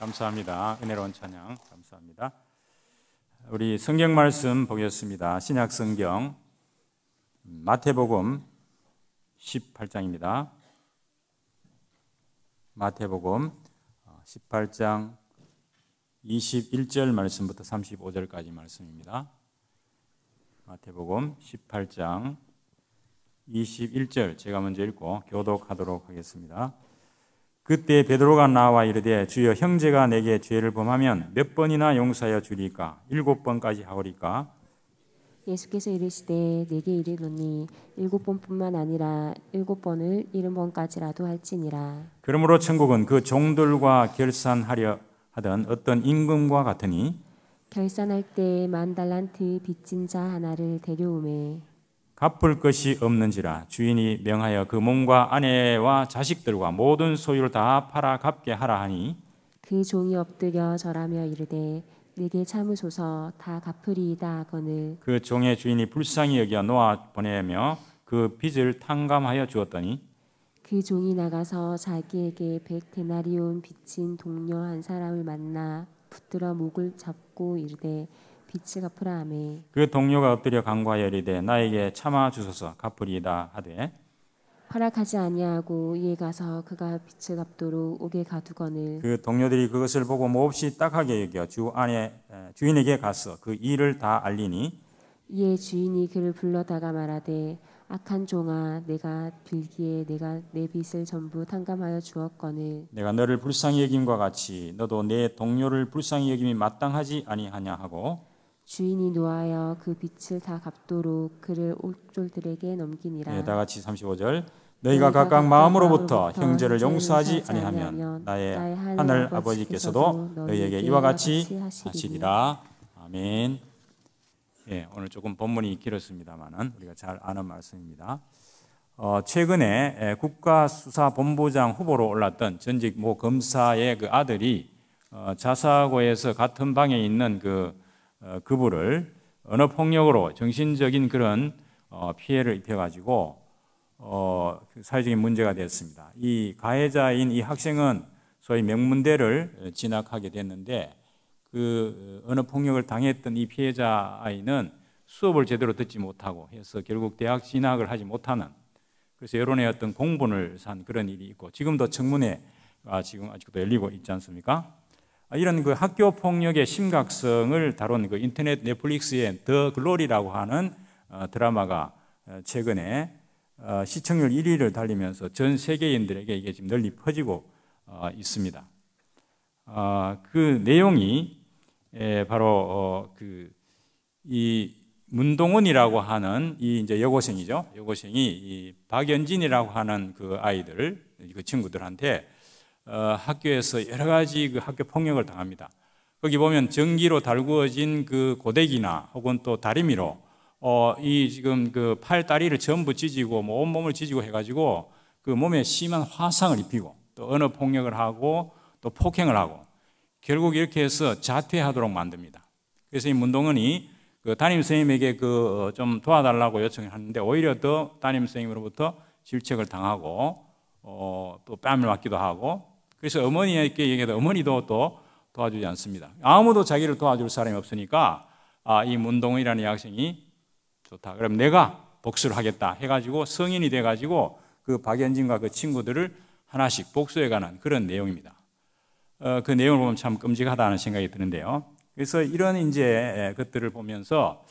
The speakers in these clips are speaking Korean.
감사합니다. 은혜로운 찬양 감사합니다. 우리 성경 말씀 보겠습니다. 신약 성경 마태복음 18장입니다. 마태복음 18장 어, 21절 말씀부터 35절까지 말씀입니다. 마태복음 18장 21절 제가 먼저 읽고 교독하도록 하겠습니다. 그때 베드로가 나와 이르되 주여 형제가 내게 죄를 범하면 몇 번이나 용서하여 주리까 일곱 번까지 하오리까 예수께서 이르시되 내게 이르노니 일곱 번뿐만 아니라 일곱 번을 일흔 번까지라도 할지니라. 그러므로 천국은 그 종들과 결산하려 하던 어떤 임금과 같으니 결산할 때만 달란트 빚진 자 하나를 데려오매 갚을 것이 없는지라 주인이 명하여 그 몸과 아내와 자식들과 모든 소유를 다 팔아 갚게 하라 하니 그 종이 엎드려 절하며 이르되 내게 참으소서 다 갚으리이다 하거늘 그 종의 주인이 불쌍히 여기 놓아 보내며 그 빚을 탕감하여 주었더니 그 종이 나가서 자기에게 백 데나리온 빚진 동료 한 사람을 만나 붙들어 목을 잡고 이르되 빛이 갚으라 하매 그 동료가 엎드려 강과 열이되 나에게 참아 주소서 갚으리이다 하되 허락하지 아니하고 이에 가서 그가 빛을 갚도록 옥에 가두거늘 그 동료들이 그것을 보고 몹시 딱하게 여겨 주 안에 주인에게 갔어 그 일을 다 알리니 이에 주인이 그를 불러다가 말하되 악한 종아 내가 빌기에 내가 내 빚을 전부 탕감하여 주었거늘 내가 너를 불쌍히 여김과 같이 너도 내 동료를 불쌍히 여김이 마땅하지 아니하냐 하고 주인이 노하여 그 빛을 다 갚도록 그를 옥졸들에게 넘기니라. 네, 다 같이 35절. 너희가 각각 마음으로부터 형제를 용서하지 아니하면 나의 하늘 아버지께서도 너희에게 이와 같이 하시리라. 아멘. 예, 오늘 조금 본문이 길었습니다만은 우리가 잘 아는 말씀입니다. 어, 최근에 예, 국가수사본부장 후보로 올랐던 전직 모 검사의 그 아들이 어, 자사고에서 같은 방에 있는 그 어, 그분을 언어 폭력으로 정신적인 그런 어, 피해를 입혀가지고 어, 그 사회적인 문제가 됐습니다. 이 가해자인 이 학생은 소위 명문대를 진학하게 됐는데 그 언어 폭력을 당했던 이 피해자 아이는 수업을 제대로 듣지 못하고 해서 결국 대학 진학을 하지 못하는 그래서 여론의 어떤 공분을 산 그런 일이 있고 지금도 청문회가 지금 아직도 열리고 있지 않습니까? 아, 이런 그 학교 폭력의 심각성을 다룬 그 인터넷 넷플릭스의 더 글로리라고 하는 어, 드라마가 어, 최근에 어, 시청률 1위를 달리면서 전 세계인들에게 이게 지금 널리 퍼지고 있습니다. 아, 그 내용이 예, 바로 그 이 문동원이라고 하는 이 이제 여고생이죠. 여고생이 이 박연진이라고 하는 그 아이들, 그 친구들한테 어, 학교에서 여러 가지 그 학교 폭력을 당합니다. 거기 보면 전기로 달구어진 그 고데기나 혹은 또 다리미로 어, 이 지금 그팔 다리를 전부 찢고 뭐 온몸을 찢고 해가지고 그 몸에 심한 화상을 입히고 또 언어 폭력을 하고 또 폭행을 하고 결국 이렇게 해서 자퇴하도록 만듭니다. 그래서 이 문동은이 그 담임 선생님에게 그좀 어, 도와달라고 요청을 하는데 오히려 더 담임 선생님으로부터 질책을 당하고 어, 또 뺨을 맞기도 하고 그래서 어머니에게 얘기하다 어머니도 또 도와주지 않습니다. 아무도 자기를 도와줄 사람이 없으니까 아, 이 문동은이라는 학생이 좋다. 그럼 내가 복수를 하겠다 해가지고 성인이 돼가지고 그 박연진과 그 친구들을 하나씩 복수해 가는 그런 내용입니다. 어, 그 내용을 보면 참 끔찍하다는 생각이 드는데요. 그래서 이런 이제 예, 것들을 보면서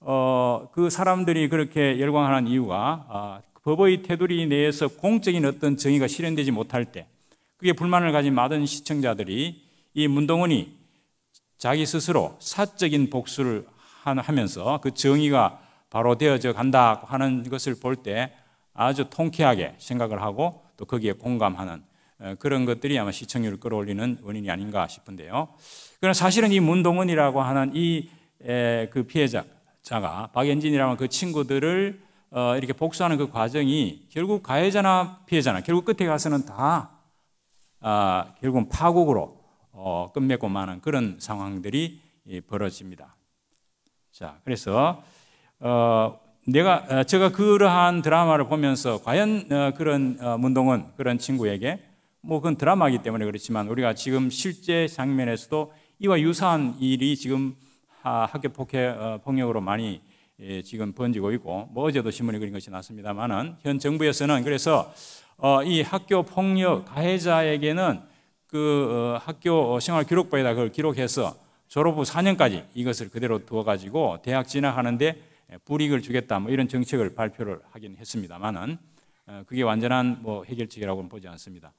어, 그 사람들이 그렇게 열광하는 이유가 어, 법의 테두리 내에서 공적인 어떤 정의가 실현되지 못할 때 그게 불만을 가진 많은 시청자들이 이 문동원이 자기 스스로 사적인 복수를 하면서 그 정의가 바로 되어져 간다 하는 것을 볼 때 아주 통쾌하게 생각을 하고 또 거기에 공감하는 어, 그런 것들이 아마 시청률을 끌어올리는 원인이 아닌가 싶은데요. 그러나 사실은 이 문동원이라고 하는 이 그 피해자가 박연진이라는 그 친구들을 어, 이렇게 복수하는 그 과정이 결국 가해자나 피해자나 결국 끝에 가서는 다 아, 결국은 파국으로 어, 끝맺고 마는 그런 상황들이 예, 벌어집니다. 자, 그래서 어, 내가 어, 제가 그러한 드라마를 보면서 과연 어, 그런 어, 문동은 그런 친구에게 뭐 그건 드라마이기 때문에 그렇지만 우리가 지금 실제 장면에서도 이와 유사한 일이 지금 하, 학교 폭해 어, 폭력으로 많이 예, 지금 번지고 있고 뭐 어제도 신문에 그린 것이 났습니다만은 현 정부에서는 그래서 어, 이 학교 폭력 가해자에게는 그 어, 학교 생활 기록부에다 그걸 기록해서 졸업 후 4년까지 이것을 그대로 두어가지고 대학 진학하는데 불이익을 주겠다 뭐 이런 정책을 발표를 하긴 했습니다만은 어, 그게 완전한 뭐 해결책이라고는 보지 않습니다.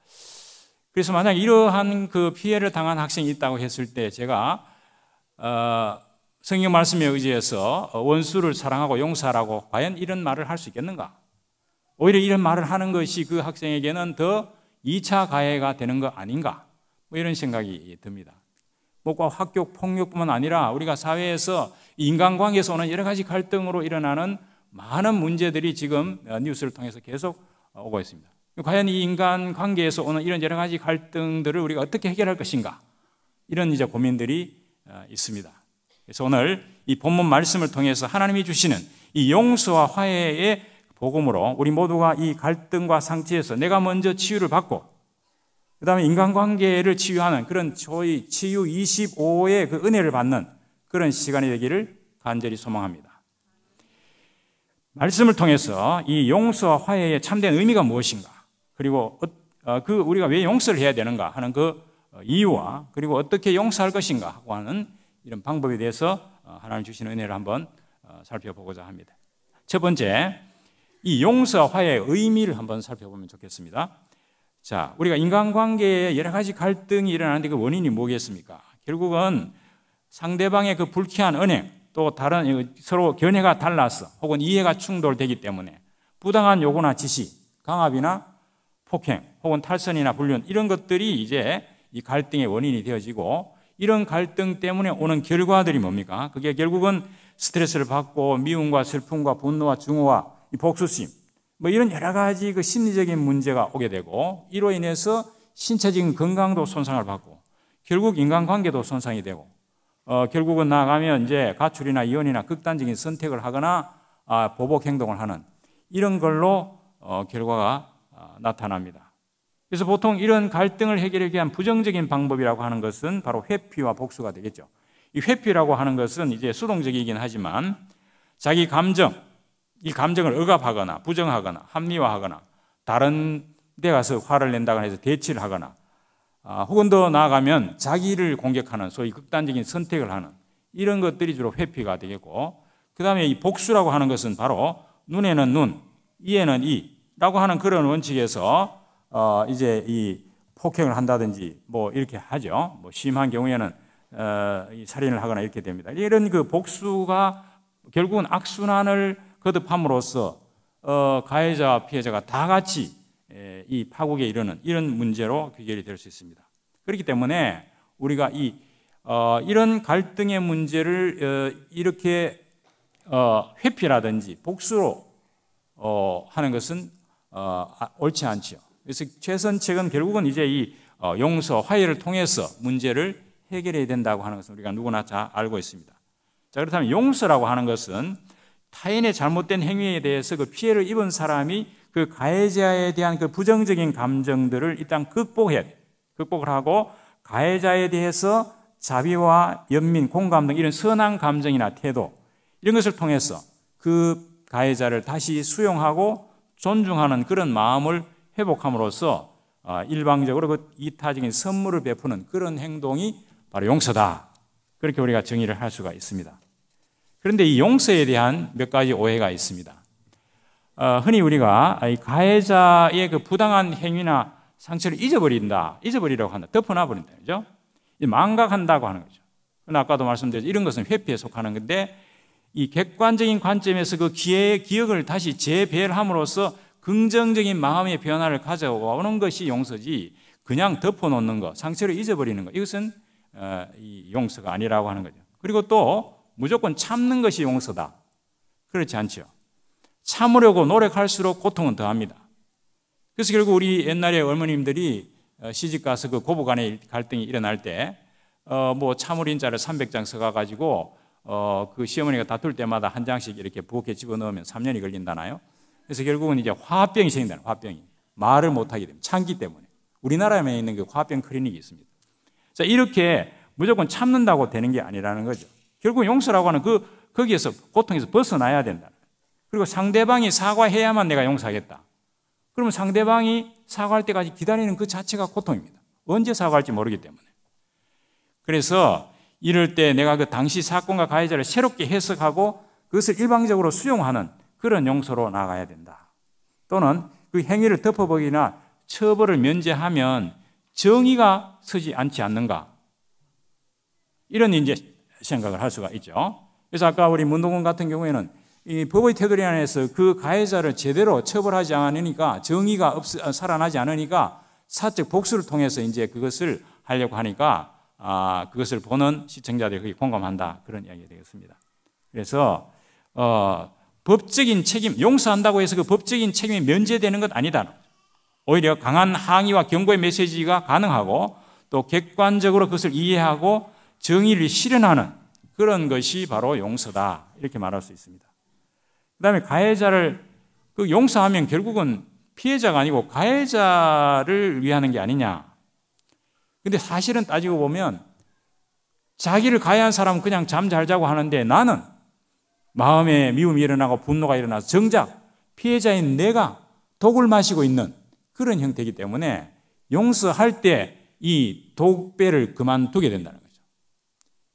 그래서 만약 이러한 그 피해를 당한 학생이 있다고 했을 때 제가 어, 성경 말씀에 의지해서 원수를 사랑하고 용서하라고 과연 이런 말을 할 수 있겠는가? 오히려 이런 말을 하는 것이 그 학생에게는 더 2차 가해가 되는 거 아닌가? 뭐 이런 생각이 듭니다. 뭐과 학교 폭력뿐만 아니라 우리가 사회에서 인간관계에서 오는 여러 가지 갈등으로 일어나는 많은 문제들이 지금 뉴스를 통해서 계속 오고 있습니다. 과연 이 인간관계에서 오는 이런 여러 가지 갈등들을 우리가 어떻게 해결할 것인가? 이런 이제 고민들이 어, 있습니다. 그래서 오늘 이 본문 말씀을 통해서 하나님이 주시는 이 용서와 화해의 복음으로 우리 모두가 이 갈등과 상처에서 내가 먼저 치유를 받고 그다음에 인간관계를 치유하는 그런 저희 치유 25의 그 은혜를 받는 그런 시간이 되기를 간절히 소망합니다. 말씀을 통해서 이 용서와 화해의 참된 의미가 무엇인가 그리고 어, 그 우리가 왜 용서를 해야 되는가 하는 그 어, 이유와 그리고 어떻게 용서할 것인가 하고 하는 이런 방법에 대해서 어, 하나님 주신 은혜를 한번 살펴보고자 합니다. 첫 번째, 이용서화의 의미를 한번 살펴보면 좋겠습니다. 자, 우리가 인간관계에 여러 가지 갈등이 일어나는데 그 원인이 뭐겠습니까? 결국은 상대방의 그 불쾌한 은행, 또 다른 서로 견해가 달라서 혹은 이해가 충돌되기 때문에 부당한 요구나 지시, 강압이나 폭행, 혹은 탈선이나 불륜 이런 것들이 이제 이 갈등의 원인이 되어지고 이런 갈등 때문에 오는 결과들이 뭡니까? 그게 결국은 스트레스를 받고 미움과 슬픔과 분노와 증오와 복수심, 뭐 이런 여러 가지 그 심리적인 문제가 오게 되고 이로 인해서 신체적인 건강도 손상을 받고 결국 인간관계도 손상이 되고 어, 결국은 나가면 이제 가출이나 이혼이나 극단적인 선택을 하거나 아, 보복 행동을 하는 이런 걸로 어, 결과가 어, 나타납니다. 그래서 보통 이런 갈등을 해결하기 위한 부정적인 방법이라고 하는 것은 바로 회피와 복수가 되겠죠. 이 회피라고 하는 것은 이제 수동적이긴 하지만 자기 감정, 이 감정을 억압하거나 부정하거나 합리화하거나 다른 데 가서 화를 낸다거나 해서 대치를 하거나 아, 혹은 더 나아가면 자기를 공격하는 소위 극단적인 선택을 하는 이런 것들이 주로 회피가 되겠고 그 다음에 이 복수라고 하는 것은 바로 눈에는 눈, 이에는 이라고 하는 그런 원칙에서 어, 이제 이 폭행을 한다든지 뭐 이렇게 하죠. 뭐 심한 경우에는 어, 살인을 하거나 이렇게 됩니다. 이런 그 복수가 결국은 악순환을 거듭함으로써 어, 가해자와 피해자가 다 같이 에, 이 파국에 이르는 이런 문제로 귀결이 될 수 있습니다. 그렇기 때문에 우리가 이 어, 이런 갈등의 문제를 어, 이렇게 어, 회피라든지 복수로 어, 하는 것은 어, 아, 옳지 않지요. 그래서 최선책은 결국은 이제 이 용서, 화해를 통해서 문제를 해결해야 된다고 하는 것은 우리가 누구나 다 알고 있습니다. 자, 그렇다면 용서라고 하는 것은 타인의 잘못된 행위에 대해서 그 피해를 입은 사람이 그 가해자에 대한 그 부정적인 감정들을 일단 극복해야 돼. 극복을 하고 가해자에 대해서 자비와 연민, 공감 등 이런 선한 감정이나 태도 이런 것을 통해서 그 가해자를 다시 수용하고 존중하는 그런 마음을 회복함으로써 어, 일방적으로 그 이타적인 선물을 베푸는 그런 행동이 바로 용서다. 그렇게 우리가 정의를 할 수가 있습니다. 그런데 이 용서에 대한 몇 가지 오해가 있습니다. 어, 흔히 우리가 가해자의 그 부당한 행위나 상처를 잊어버린다, 잊어버리라고 한다, 덮어놔버린다, 그죠? 망각한다고 하는 거죠. 아까도 말씀드렸죠. 이런 것은 회피에 속하는 건데 이 객관적인 관점에서 그기회 기억을 다시 재배열함으로써 긍정적인 마음의 변화를 가져오는 것이 용서지 그냥 덮어놓는 것, 상처를 잊어버리는 것, 이것은 어, 용서가 아니라고 하는 거죠. 그리고 또 무조건 참는 것이 용서다. 그렇지 않죠. 참으려고 노력할수록 고통은 더합니다. 그래서 결국 우리 옛날에 어머님들이 어, 시집가서 그 고부 간의 갈등이 일어날 때, 어, 뭐참으린 자를 300장 써가가지고, 어, 그 시어머니가 다툴 때마다 한 장씩 이렇게 부엌에 집어넣으면 3년이 걸린다나요? 그래서 결국은 이제 화병이 생긴다는 화병이. 말을 못하게 됩니다. 참기 때문에. 우리나라에 만 있는 그 화병 클리닉이 있습니다. 자, 이렇게 무조건 참는다고 되는 게 아니라는 거죠. 결국 용서라고 하는 그 거기에서 고통에서 벗어나야 된다. 그리고 상대방이 사과해야만 내가 용서하겠다. 그러면 상대방이 사과할 때까지 기다리는 그 자체가 고통입니다. 언제 사과할지 모르기 때문에. 그래서 이럴 때 내가 그 당시 사건과 가해자를 새롭게 해석하고 그것을 일방적으로 수용하는 그런 용서로 나가야 된다. 또는 그 행위를 덮어보기나 처벌을 면제하면 정의가 서지 않지 않는가. 이런 이제 생각을 할 수가 있죠. 그래서 아까 우리 문동원 같은 경우에는 이 법의 테두리 안에서 그 가해자를 제대로 처벌하지 않으니까 정의가 없, 어, 살아나지 않으니까 사적 복수를 통해서 이제 그것을 하려고 하니까 아, 그것을 보는 시청자들이 거기 공감한다. 그런 이야기가 되겠습니다. 그래서, 어, 법적인 책임, 용서한다고 해서 그 법적인 책임이 면제되는 것 아니다. 오히려 강한 항의와 경고의 메시지가 가능하고 또 객관적으로 그것을 이해하고 정의를 실현하는 그런 것이 바로 용서다. 이렇게 말할 수 있습니다. 그 다음에 가해자를 그 용서하면 결국은 피해자가 아니고 가해자를 위하는 게 아니냐. 근데 사실은 따지고 보면 자기를 가해한 사람은 그냥 잠 잘 자고 하는데 나는 마음에 미움이 일어나고 분노가 일어나서 정작 피해자인 내가 독을 마시고 있는 그런 형태이기 때문에 용서할 때 이 독배를 그만두게 된다는 거예요.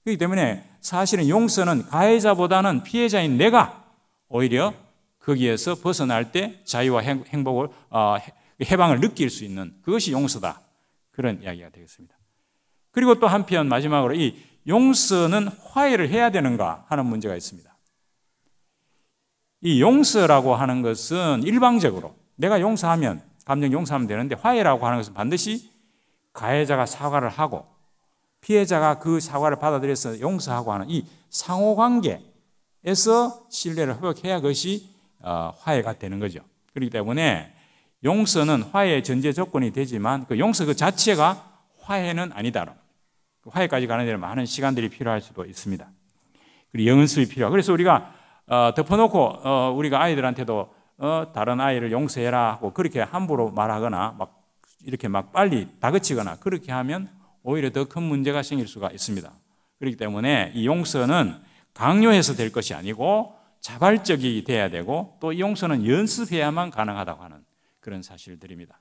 그렇기 때문에 사실은 용서는 가해자보다는 피해자인 내가 오히려 거기에서 벗어날 때 자유와 행복을 어, 해방을 느낄 수 있는 그것이 용서다. 그런 이야기가 되겠습니다. 그리고 또 한편 마지막으로 이 용서는 화해를 해야 되는가 하는 문제가 있습니다. 이 용서라고 하는 것은 일방적으로 내가 용서하면 감정 용서하면 되는데 화해라고 하는 것은 반드시 가해자가 사과를 하고 피해자가 그 사과를 받아들여서 용서하고 하는 이 상호관계에서 신뢰를 회복해야 그것이 어, 화해가 되는 거죠. 그렇기 때문에 용서는 화해의 전제 조건이 되지만 그 용서 그 자체가 화해는 아니다. 그 화해까지 가는 데는 많은 시간들이 필요할 수도 있습니다. 그리고 영은이필요하 그래서 우리가 어, 덮어놓고 어, 우리가 아이들한테도 어, 다른 아이를 용서해라 하고 그렇게 함부로 말하거나 막 이렇게 막 빨리 다그치거나 그렇게 하면 오히려 더 큰 문제가 생길 수가 있습니다. 그렇기 때문에 이 용서는 강요해서 될 것이 아니고 자발적이 돼야 되고 또이 용서는 연습해야만 가능하다고 하는 그런 사실들입니다.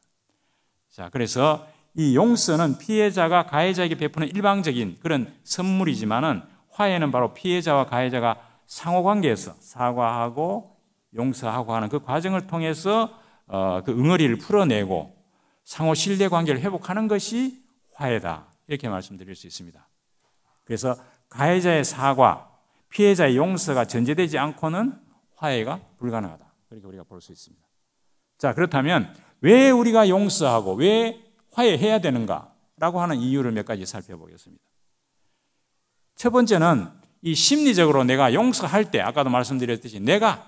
자, 그래서 이 용서는 피해자가 가해자에게 베푸는 일방적인 그런 선물이지만은 화해는 바로 피해자와 가해자가 상호관계에서 사과하고 용서하고 하는 그 과정을 통해서 어, 그 응어리를 풀어내고 상호 신뢰 관계를 회복하는 것이 화해다. 이렇게 말씀드릴 수 있습니다. 그래서 가해자의 사과, 피해자의 용서가 전제되지 않고는 화해가 불가능하다. 그렇게 우리가 볼 수 있습니다. 자, 그렇다면 왜 우리가 용서하고 왜 화해해야 되는가라고 하는 이유를 몇 가지 살펴보겠습니다. 첫 번째는 이 심리적으로 내가 용서할 때 아까도 말씀드렸듯이 내가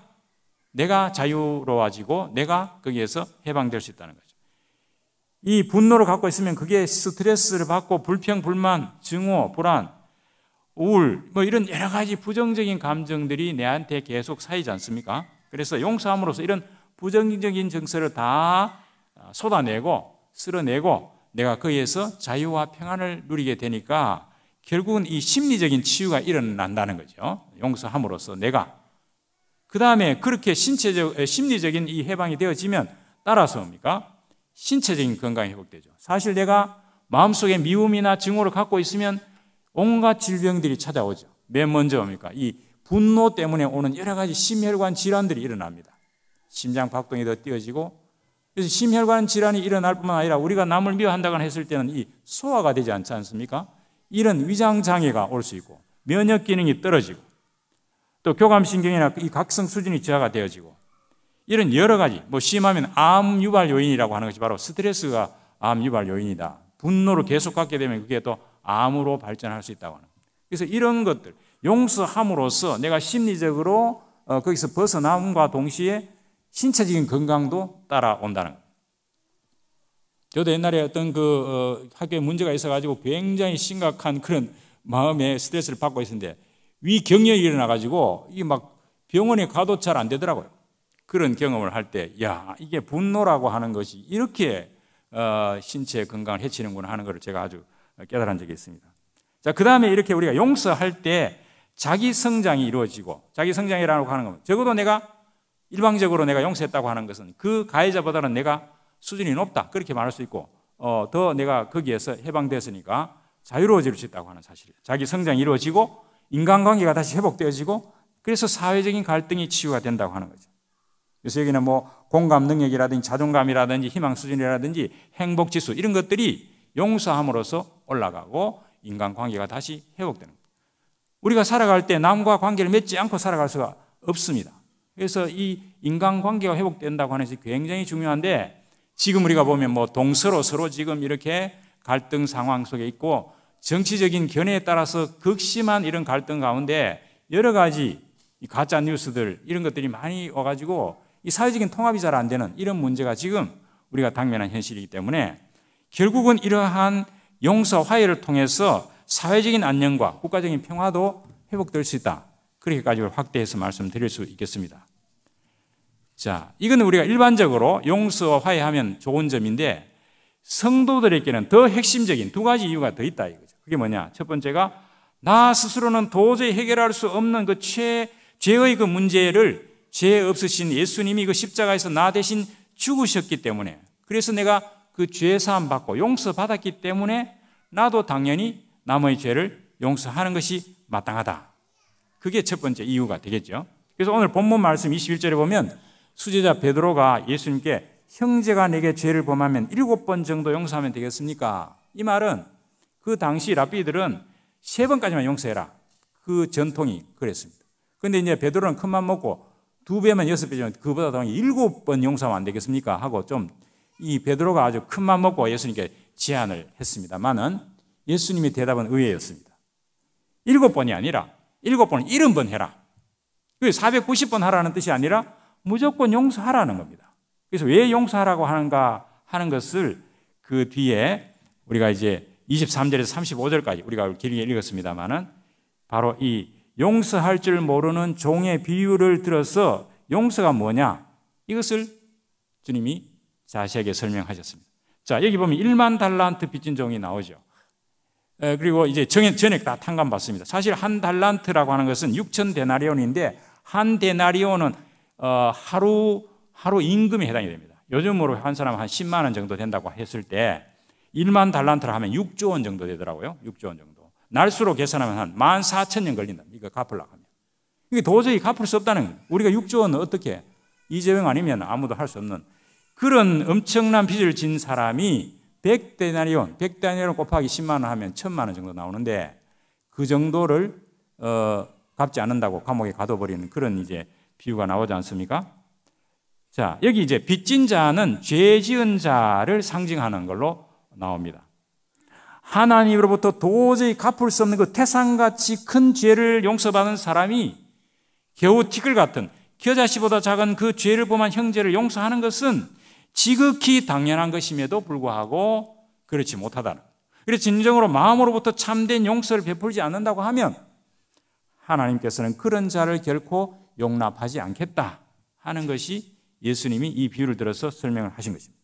내가 자유로워지고 내가 거기에서 해방될 수 있다는 거예요. 이 분노를 갖고 있으면 그게 스트레스를 받고 불평, 불만, 증오, 불안, 우울, 뭐 이런 여러 가지 부정적인 감정들이 내한테 계속 쌓이지 않습니까? 그래서 용서함으로써 이런 부정적인 정서를 다 아, 쏟아내고 쓸어내고 내가 거기에서 자유와 평안을 누리게 되니까 결국은 이 심리적인 치유가 일어난다는 거죠. 용서함으로써 내가. 그 다음에 그렇게 신체적, 심리적인 이 해방이 되어지면 따라서 뭡니까? 신체적인 건강이 회복되죠. 사실 내가 마음속에 미움이나 증오를 갖고 있으면 온갖 질병들이 찾아오죠. 맨 먼저 뭡니까? 이 분노 때문에 오는 여러 가지 심혈관 질환들이 일어납니다. 심장 박동이 더 띄어지고 그래서 심혈관 질환이 일어날 뿐만 아니라 우리가 남을 미워한다거나 했을 때는 이 소화가 되지 않지 않습니까? 이런 위장 장애가 올 수 있고 면역 기능이 떨어지고 또 교감신경이나 이 각성 수준이 저하가 되어지고 이런 여러 가지, 뭐 심하면 암 유발 요인이라고 하는 것이 바로 스트레스가 암 유발 요인이다. 분노를 계속 갖게 되면 그게 또 암으로 발전할 수 있다고 하는. 그래서 이런 것들 용서함으로써 내가 심리적으로 어, 거기서 벗어남과 동시에 신체적인 건강도 따라온다는 저도 옛날에 어떤 그 어, 학교에 문제가 있어가지고 굉장히 심각한 그런 마음의 스트레스를 받고 있었는데 위경련이 일어나가지고 이게 막 병원에 가도 잘 안 되더라고요. 그런 경험을 할 때, 야, 이게 분노라고 하는 것이 이렇게 어, 신체 건강을 해치는구나 하는 것을 제가 아주 깨달은 적이 있습니다. 자, 그 다음에 이렇게 우리가 용서할 때 자기 성장이 이루어지고 자기 성장이라고 하는 겁니 적어도 내가 일방적으로 내가 용서했다고 하는 것은 그 가해자보다는 내가 수준이 높다. 그렇게 말할 수 있고, 어, 더 내가 거기에서 해방됐으니까 자유로워질 수 있다고 하는 사실. 자기 성장이 이루어지고 인간관계가 다시 회복되어지고 그래서 사회적인 갈등이 치유가 된다고 하는 거죠. 그래서 여기는 뭐 공감 능력이라든지 자존감이라든지 희망 수준이라든지 행복 지수 이런 것들이 용서함으로써 올라가고 인간 관계가 다시 회복되는 거예요. 우리가 살아갈 때 남과 관계를 맺지 않고 살아갈 수가 없습니다. 그래서 이 인간 관계가 회복된다고 하는 것이 굉장히 중요한데 지금 우리가 보면 뭐 동서로 서로 지금 이렇게 갈등 상황 속에 있고 정치적인 견해에 따라서 극심한 이런 갈등 가운데 여러 가지 가짜 뉴스들 이런 것들이 많이 와가지고 이 사회적인 통합이 잘 안 되는 이런 문제가 지금 우리가 당면한 현실이기 때문에 결국은 이러한 용서 화해를 통해서 사회적인 안녕과 국가적인 평화도 회복될 수 있다. 그렇게까지 확대해서 말씀드릴 수 있겠습니다. 자, 이거 우리가 일반적으로 용서와 화해하면 좋은 점인데 성도들에게는 더 핵심적인 두 가지 이유가 더 있다 이거죠. 그게 뭐냐? 첫 번째가 나 스스로는 도저히 해결할 수 없는 그 죄의 그 문제를 죄 없으신 예수님이 그 십자가에서 나 대신 죽으셨기 때문에 그래서 내가 그 죄 사함 받고 용서 받았기 때문에 나도 당연히 남의 죄를 용서하는 것이 마땅하다. 그게 첫 번째 이유가 되겠죠. 그래서 오늘 본문 말씀 21절에 보면 수제자 베드로가 예수님께 형제가 내게 죄를 범하면 일곱 번 정도 용서하면 되겠습니까? 이 말은 그 당시 라비들은 세 번까지만 용서해라. 그 전통이 그랬습니다. 근데 이제 베드로는 큰맘 먹고 두 배면 여섯 배지만 그보다 더 일곱 번 용서하면 안 되겠습니까? 하고 좀 이 베드로가 아주 큰 맘 먹고 예수님께 제안을 했습니다만은 예수님의 대답은 의외였습니다. 일곱 번이 아니라 일곱 번을 일흔 번 해라. 그 490번 하라는 뜻이 아니라 무조건 용서하라는 겁니다. 그래서 왜 용서하라고 하는가 하는 것을 그 뒤에 우리가 이제 23절에서 35절까지 우리가 길게 읽었습니다만은 바로 이 용서할 줄 모르는 종의 비유를 들어서 용서가 뭐냐? 이것을 주님이 자세하게 설명하셨습니다. 자, 여기 보면 1만 달란트 빚진 종이 나오죠. 그리고 이제 정액, 전액 다 탕감 받습니다. 사실 한 달란트라고 하는 것은 6천 데나리온인데 한 데나리온은 어, 하루 하루 임금에 해당이 됩니다. 요즘으로 한 사람 한 10만 원 정도 된다고 했을 때 1만 달란트를 하면 6조 원 정도 되더라고요. 6조 원 정도. 날수로 계산하면 한 14,000년 걸린다. 이거 갚으려고 하면. 이게 도저히 갚을 수 없다는 거예요. 우리가 6조 원 어떻게 이재용 아니면 아무도 할 수 없는 그런 엄청난 빚을 진 사람이 100데나리온, 100데나리온 곱하기 10만 원 하면 1000만 원 정도 나오는데 그 정도를 어, 갚지 않는다고 감옥에 가둬버리는 그런 이제 비유가 나오지 않습니까? 자, 여기 이제 빚진 자는 죄 지은 자를 상징하는 걸로 나옵니다. 하나님으로부터 도저히 갚을 수 없는 그 태산같이 큰 죄를 용서받은 사람이 겨우 티끌 같은 겨자씨보다 작은 그 죄를 범한 형제를 용서하는 것은 지극히 당연한 것임에도 불구하고 그렇지 못하다는 그래서 진정으로 마음으로부터 참된 용서를 베풀지 않는다고 하면 하나님께서는 그런 자를 결코 용납하지 않겠다 하는 것이 예수님이 이 비유를 들어서 설명을 하신 것입니다.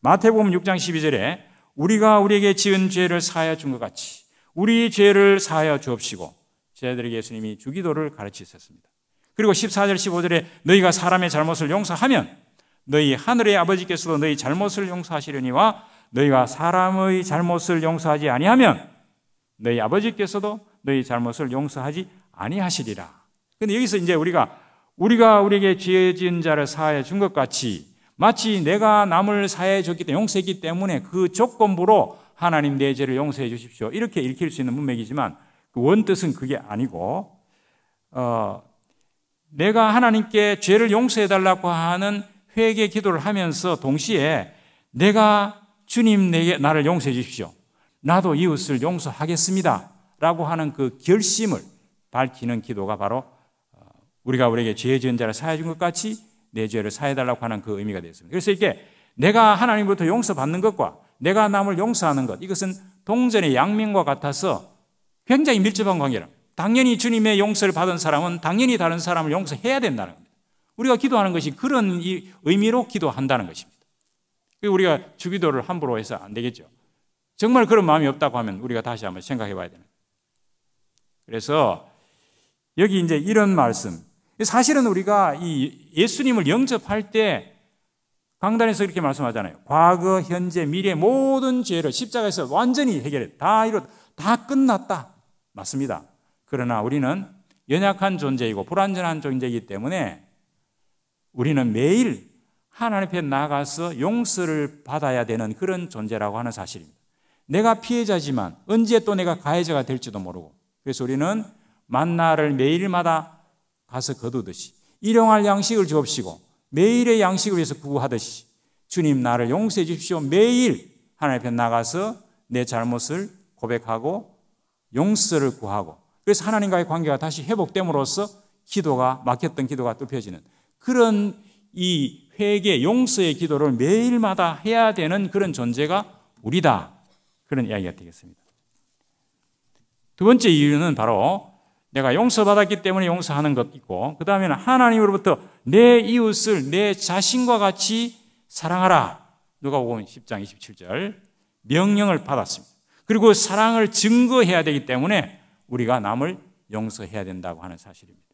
마태복음 6장 12절에 우리가 우리에게 지은 죄를 사하여 준 것 같이 우리 죄를 사하여 주옵시고 제자들에게 예수님이 주기도를 가르치셨습니다. 그리고 14절 15절에 너희가 사람의 잘못을 용서하면 너희 하늘의 아버지께서도 너희 잘못을 용서하시려니와 너희가 사람의 잘못을 용서하지 아니하면 너희 아버지께서도 너희 잘못을 용서하지 아니하시리라. 근데 여기서 이제 우리가 우리가 우리에게 죄 지은 자를 사하여 준 것 같이 마치 내가 남을 사해 줬기 때문에 용서했기 때문에 그 조건부로 하나님 내 죄를 용서해 주십시오. 이렇게 읽힐 수 있는 문맥이지만 그 원뜻은 그게 아니고 어, 내가 하나님께 죄를 용서해 달라고 하는 회개 기도를 하면서 동시에 내가 주님 내게 나를 용서해 주십시오. 나도 이웃을 용서하겠습니다. 라고 하는 그 결심을 밝히는 기도가 바로 어, 우리가 우리에게 죄 지은 자를 사해 준 것 같이 내 죄를 사해달라고 하는 그 의미가 되었습니다. 그래서 이게 내가 하나님부터 용서받는 것과 내가 남을 용서하는 것 이것은 동전의 양면과 같아서 굉장히 밀접한 관계라. 당연히 주님의 용서를 받은 사람은 당연히 다른 사람을 용서해야 된다는 겁니다. 우리가 기도하는 것이 그런 의미로 기도한다는 것입니다. 우리가 주기도를 함부로 해서 안 되겠죠. 정말 그런 마음이 없다고 하면 우리가 다시 한번 생각해 봐야 되는. 그래서 여기 이제 이런 말씀, 사실은 우리가 이 예수님을 영접할 때 강단에서 이렇게 말씀하잖아요. 과거, 현재, 미래 모든 죄를 십자가에서 완전히 해결해다 이로 다 끝났다. 맞습니다. 그러나 우리는 연약한 존재이고 불완전한 존재이기 때문에 우리는 매일 하나님 앞에 나가서 용서를 받아야 되는 그런 존재라고 하는 사실입니다. 내가 피해자지만 언제 또 내가 가해자가 될지도 모르고 그래서 우리는 만나를 매일마다 가서 거두듯이 일용할 양식을 주옵시고 매일의 양식을 위해서 구하듯이 주님 나를 용서해 주십시오. 매일 하나님 앞에 나가서 내 잘못을 고백하고 용서를 구하고 그래서 하나님과의 관계가 다시 회복됨으로써 기도가 막혔던 기도가 뚫혀지는 그런 이 회개 용서의 기도를 매일마다 해야 되는 그런 존재가 우리다. 그런 이야기가 되겠습니다. 두 번째 이유는 바로 내가 용서받았기 때문에 용서하는 것 있고, 그 다음에는 하나님으로부터 내 이웃을 내 자신과 같이 사랑하라. 누가 보면 10장 27절. 명령을 받았습니다. 그리고 사랑을 증거해야 되기 때문에 우리가 남을 용서해야 된다고 하는 사실입니다.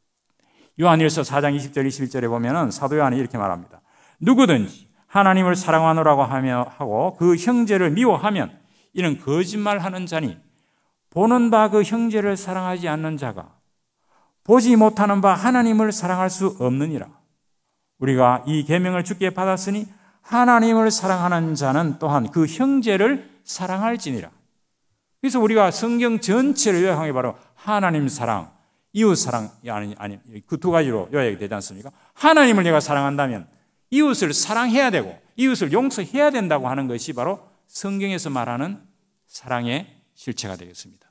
요한일서 4장 20절 21절에 보면 사도 요한이 이렇게 말합니다. 누구든지 하나님을 사랑하노라고 하며 하고 그 형제를 미워하면 이는 거짓말하는 자니 보는 바 그 형제를 사랑하지 않는 자가 보지 못하는 바 하나님을 사랑할 수 없느니라. 우리가 이 계명을 주께 받았으니 하나님을 사랑하는 자는 또한 그 형제를 사랑할지니라. 그래서 우리가 성경 전체를 요약한 게 바로 하나님 사랑, 이웃 사랑 아니 아니 그 두 가지로 요약이 되지 않습니까? 하나님을 내가 사랑한다면 이웃을 사랑해야 되고 이웃을 용서해야 된다고 하는 것이 바로 성경에서 말하는 사랑의 실체가 되겠습니다.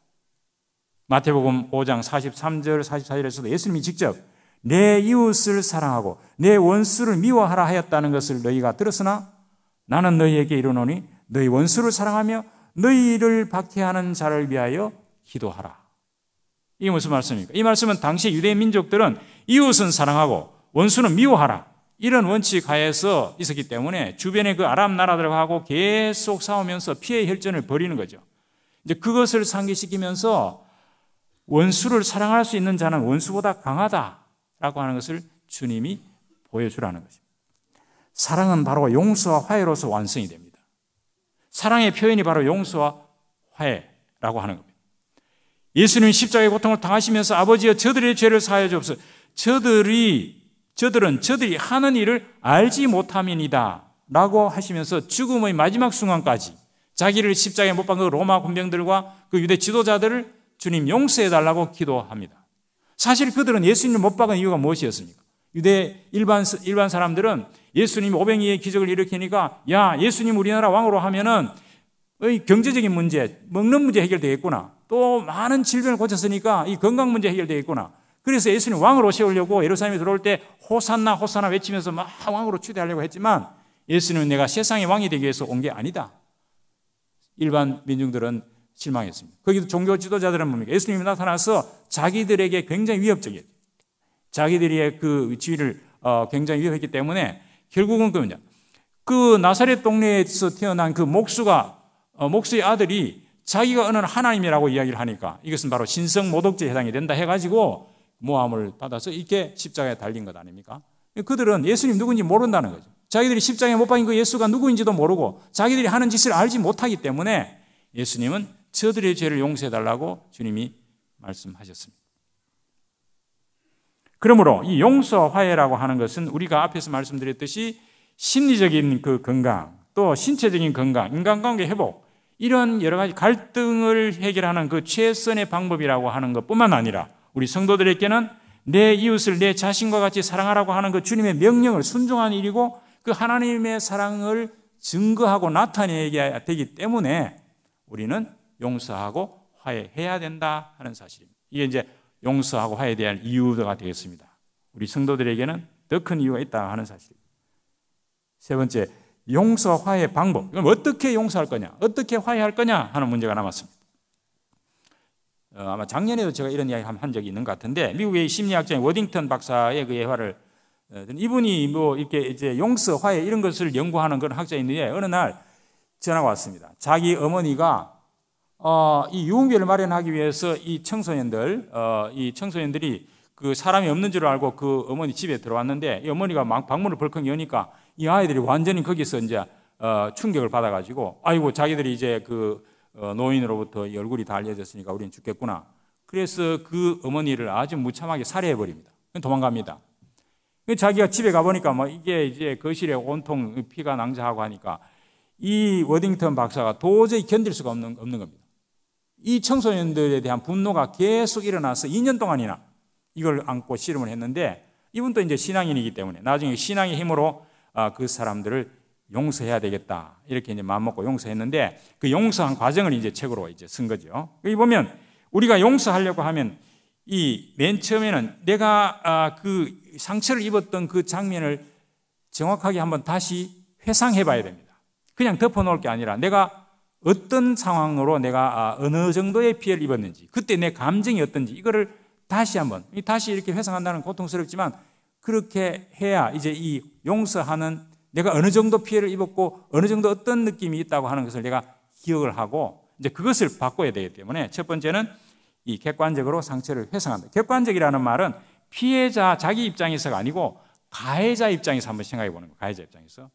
마태복음 5장 43절 44절에서도 예수님이 직접 내 이웃을 사랑하고 내 원수를 미워하라 하였다는 것을 너희가 들었으나 나는 너희에게 이르노니 너희 원수를 사랑하며 너희를 박해하는 자를 위하여 기도하라. 이게 무슨 말씀입니까? 이 말씀은 당시 유대 민족들은 이웃은 사랑하고 원수는 미워하라. 이런 원칙 하에서 있었기 때문에 주변의 그 아랍 나라들하고 계속 싸우면서 피해 혈전을 벌이는 거죠. 이제 그것을 상기시키면서 원수를 사랑할 수 있는 자는 원수보다 강하다라고 하는 것을 주님이 보여주라는 것입니다. 사랑은 바로 용서와 화해로서 완성이 됩니다. 사랑의 표현이 바로 용서와 화해라고 하는 겁니다. 예수님 십자가의 고통을 당하시면서 아버지여 저들의 죄를 사하여 주옵소서. 저들이 저들은 저들이 하는 일을 알지 못함이니다. 라고 하시면서 죽음의 마지막 순간까지 자기를 십자가에 못 박은 그 로마 군병들과 그 유대 지도자들을 주님 용서해 달라고 기도합니다. 사실 그들은 예수님을 못 박은 이유가 무엇이었습니까? 유대 일반 일반 사람들은 예수님 500이의 기적을 일으키니까 야, 예수님 우리나라 왕으로 하면은 경제적인 문제, 먹는 문제 해결되겠구나. 또 많은 질병을 고쳤으니까 이 건강 문제 해결되겠구나. 그래서 예수님 왕으로 세우려고 예루살렘에 들어올 때 호산나 호산나 외치면서 막 왕으로 추대하려고 했지만 예수님은 내가 세상의 왕이 되기 위해서 온 게 아니다. 일반 민중들은 실망했습니다. 거기도 종교 지도자들은 뭡니까? 예수님이 나타나서 자기들에게 굉장히 위협적이에요. 자기들의 그 지위를 어, 굉장히 위협했기 때문에 결국은 그냐 그 나사렛 동네에서 태어난 그 목수가 어, 목수의 아들이 자기가 어느 하나님이라고 이야기를 하니까 이것은 바로 신성 모독죄에 해당이 된다 해가지고 모함을 받아서 이렇게 십자가에 달린 것 아닙니까? 그들은 예수님 누군지 모른다는 거죠. 자기들이 십자가에 못 박인 그 예수가 누구인지도 모르고 자기들이 하는 짓을 알지 못하기 때문에 예수님은 저들의 죄를 용서해 달라고 주님이 말씀하셨습니다. 그러므로 이 용서 화해라고 하는 것은 우리가 앞에서 말씀드렸듯이 심리적인 그 건강, 또 신체적인 건강, 인간관계 회복 이런 여러 가지 갈등을 해결하는 그 최선의 방법이라고 하는 것뿐만 아니라 우리 성도들에게는 내 이웃을 내 자신과 같이 사랑하라고 하는 그 주님의 명령을 순종한 일이고 그 하나님의 사랑을 증거하고 나타내야 되기 때문에 우리는 용서하고 화해해야 된다 하는 사실입니다. 이게 이제 용서하고 화해에 대한 이유가 되겠습니다. 우리 성도들에게는 더 큰 이유가 있다 하는 사실입니다. 세 번째, 용서 화해 방법. 그럼 어떻게 용서할 거냐? 어떻게 화해할 거냐? 하는 문제가 남았습니다. 어, 아마 작년에도 제가 이런 이야기 한 적이 있는 것 같은데 미국의 심리학자인 워딩턴 박사의 그 예화를 어, 이분이 뭐 이렇게 이제 용서 화해 이런 것을 연구하는 그런 학자인데 어느 날 전화가 왔습니다. 자기 어머니가 어, 이 유흥비를 마련하기 위해서 이 청소년들, 어, 이 청소년들이 그 사람이 없는 줄 알고 그 어머니 집에 들어왔는데 이 어머니가 막 방문을 벌컥 여니까 이 아이들이 완전히 거기서 이제 어, 충격을 받아가지고 아이고 자기들이 이제 그 어, 노인으로부터 얼굴이 다 알려졌으니까 우리는 죽겠구나. 그래서 그 어머니를 아주 무참하게 살해해 버립니다. 도망갑니다. 그 자기가 집에 가보니까 뭐 이게 이제 거실에 온통 피가 낭자하고 하니까 이 워딩턴 박사가 도저히 견딜 수가 없는, 없는 겁니다. 이 청소년들에 대한 분노가 계속 일어나서 2년 동안이나 이걸 안고 씨름을 했는데 이분도 이제 신앙인이기 때문에 나중에 신앙의 힘으로 아, 그 사람들을 용서해야 되겠다 이렇게 이제 마음먹고 용서했는데 그 용서한 과정을 이제 책으로 이제 쓴 거죠. 여기 보면 우리가 용서하려고 하면 이 맨 처음에는 내가 아, 그 상처를 입었던 그 장면을 정확하게 한번 다시 회상해봐야 됩니다. 그냥 덮어놓을 게 아니라 내가 어떤 상황으로 내가 아, 어느 정도의 피해를 입었는지, 그때 내 감정이 어떤지, 이거를 다시 한번, 다시 이렇게 회상한다는 고통스럽지만, 그렇게 해야 이제 이 용서하는 내가 어느 정도 피해를 입었고, 어느 정도 어떤 느낌이 있다고 하는 것을 내가 기억을 하고, 이제 그것을 바꿔야 되기 때문에, 첫 번째는 이 객관적으로 상처를 회상한다. 객관적이라는 말은 피해자 자기 입장에서가 아니고, 가해자 입장에서 한번 생각해 보는 거예요. 가해자 입장에서.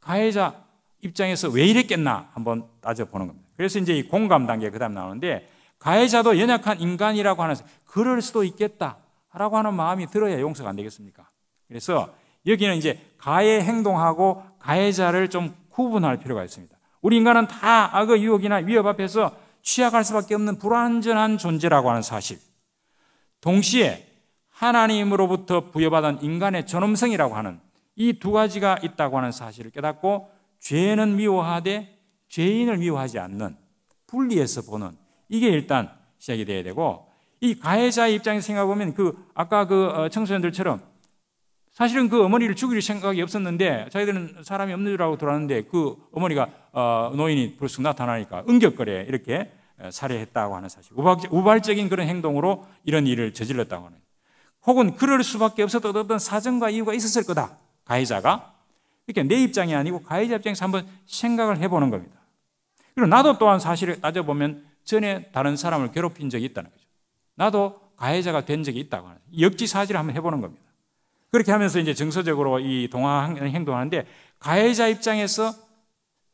가해자, 입장에서 왜 이랬겠나 한번 따져보는 겁니다. 그래서 이제 이 공감 단계 그 다음 나오는데 가해자도 연약한 인간이라고 하는 그럴 수도 있겠다라고 하는 마음이 들어야 용서가 안 되겠습니까? 그래서 여기는 이제 가해 행동하고 가해자를 좀 구분할 필요가 있습니다. 우리 인간은 다 악의 유혹이나 위협 앞에서 취약할 수밖에 없는 불완전한 존재라고 하는 사실. 동시에 하나님으로부터 부여받은 인간의 전음성이라고 하는 이 두 가지가 있다고 하는 사실을 깨닫고 죄는 미워하되 죄인을 미워하지 않는 분리해서 보는 이게 일단 시작이 돼야 되고 이 가해자의 입장에서 생각해보면 그 아까 그 어, 청소년들처럼 사실은 그 어머니를 죽일 생각이 없었는데 자기들은 사람이 없는 줄 알고 돌아왔는데 그 어머니가 어, 노인이 불쑥 나타나니까 응격거래 이렇게 어, 살해했다고 하는 사실 우발적인 그런 행동으로 이런 일을 저질렀다고 하는 혹은 그럴 수밖에 없었던 사정과 이유가 있었을 거다 가해자가 이렇게 그러니까 내 입장이 아니고 가해자 입장에서 한번 생각을 해보는 겁니다. 그리고 나도 또한 사실을 따져보면 전에 다른 사람을 괴롭힌 적이 있다는 거죠. 나도 가해자가 된 적이 있다고 하는 역지 사지를 한번 해보는 겁니다. 그렇게 하면서 이제 정서적으로 이 동화 행동하는데 가해자 입장에서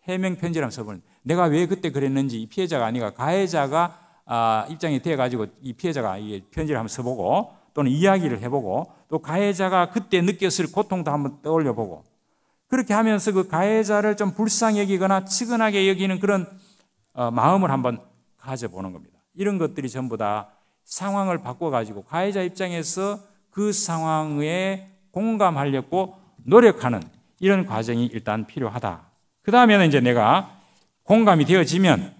해명 편지를 한번 써보는 내가 왜 그때 그랬는지 이 피해자가 아니가 가해자가 아, 입장이 돼가지고 이 피해자가 이 편지를 한번 써보고 또는 이야기를 해보고 또 가해자가 그때 느꼈을 고통도 한번 떠올려보고 그렇게 하면서 그 가해자를 좀 불쌍히 여기거나 측은하게 여기는 그런 어, 마음을 한번 가져보는 겁니다. 이런 것들이 전부 다 상황을 바꿔가지고 가해자 입장에서 그 상황에 공감하려고 노력하는 이런 과정이 일단 필요하다. 그 다음에는 이제 내가 공감이 되어지면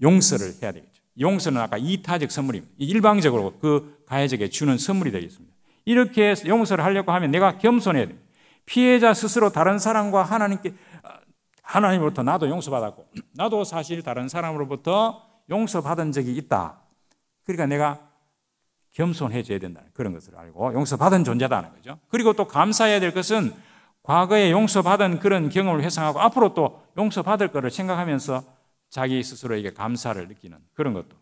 용서를 해야 되겠죠. 용서는 아까 이타적 선물입니다. 일방적으로 그 가해자에게 주는 선물이 되겠습니다. 이렇게 용서를 하려고 하면 내가 겸손해야 됩니다. 피해자 스스로 다른 사람과 하나님께 하나님으로부터 나도 용서받았고 나도 사실 다른 사람으로부터 용서받은 적이 있다. 그러니까 내가 겸손해져야 된다는 그런 것을 알고 용서받은 존재다는 거죠. 그리고 또 감사해야 될 것은 과거에 용서받은 그런 경험을 회상하고 앞으로 또 용서받을 것을 생각하면서 자기 스스로에게 감사를 느끼는 그런 것도.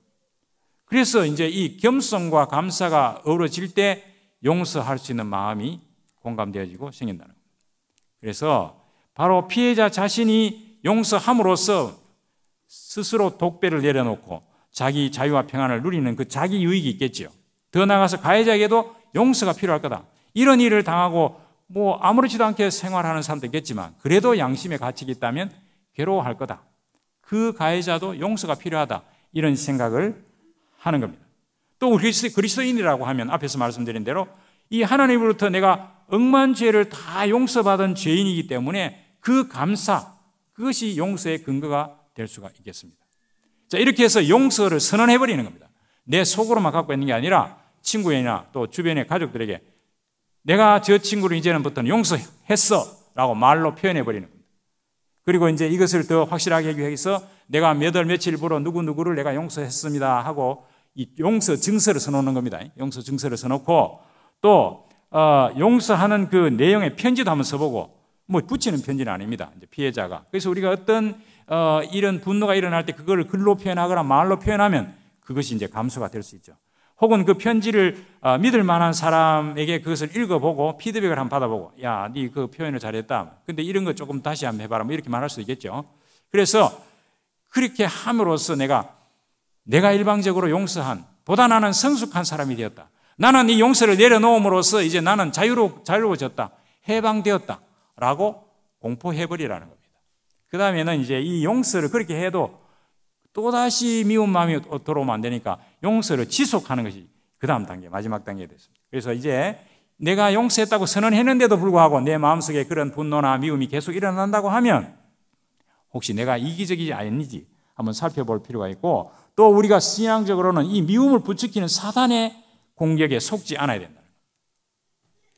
그래서 이제 이 겸손과 감사가 어우러질 때 용서할 수 있는 마음이 공감되어지고 생긴다는 겁니다. 그래서 바로 피해자 자신이 용서함으로써 스스로 독배를 내려놓고 자기 자유와 평안을 누리는 그 자기 유익이 있겠지요. 더 나아가서 가해자에게도 용서가 필요할 거다. 이런 일을 당하고 뭐 아무렇지도 않게 생활하는 사람도 있겠지만 그래도 양심의 가치가 있다면 괴로워할 거다. 그 가해자도 용서가 필요하다. 이런 생각을 하는 겁니다. 또 그리스도인이라고 하면 앞에서 말씀드린 대로 이 하나님으로부터 내가 억만 죄를 다 용서받은 죄인이기 때문에 그 감사, 그것이 용서의 근거가 될 수가 있겠습니다. 자, 이렇게 해서 용서를 선언해버리는 겁니다. 내 속으로만 갖고 있는 게 아니라 친구이나 또 주변의 가족들에게 내가 저 친구를 이제는부터는 용서했어 라고 말로 표현해버리는 겁니다. 그리고 이제 이것을 더 확실하게 얘기해서 내가 몇월 며칠부로 누구누구를 내가 용서했습니다 하고 이 용서 증서를 써놓는 겁니다. 용서 증서를 써놓고 또 어, 용서하는 그 내용의 편지도 한번 써보고 뭐 붙이는 편지는 아닙니다. 이제 피해자가. 그래서 우리가 어떤 어, 이런 분노가 일어날 때 그걸 글로 표현하거나 말로 표현하면 그것이 이제 감소가 될 수 있죠. 혹은 그 편지를 어, 믿을 만한 사람에게 그것을 읽어보고 피드백을 한번 받아보고 야, 네 그 표현을 잘했다. 근데 이런 거 조금 다시 한번 해봐라. 뭐 이렇게 말할 수 있겠죠. 그래서 그렇게 함으로써 내가 내가 일방적으로 용서한 보다 나는 성숙한 사람이 되었다. 나는 이 용서를 내려놓음으로써 이제 나는 자유로, 자유로워졌다. 해방되었다. 라고 공포해버리라는 겁니다. 그 다음에는 이제 이 용서를 그렇게 해도 또다시 미운 마음이 들어오면 안 되니까 용서를 지속하는 것이 그 다음 단계, 마지막 단계 됐습니다. 그래서 이제 내가 용서했다고 선언했는데도 불구하고 내 마음속에 그런 분노나 미움이 계속 일어난다고 하면 혹시 내가 이기적이지 아닌지 한번 살펴볼 필요가 있고 또 우리가 신앙적으로는 이 미움을 부추기는 사단의 공격에 속지 않아야 된다는 겁니다.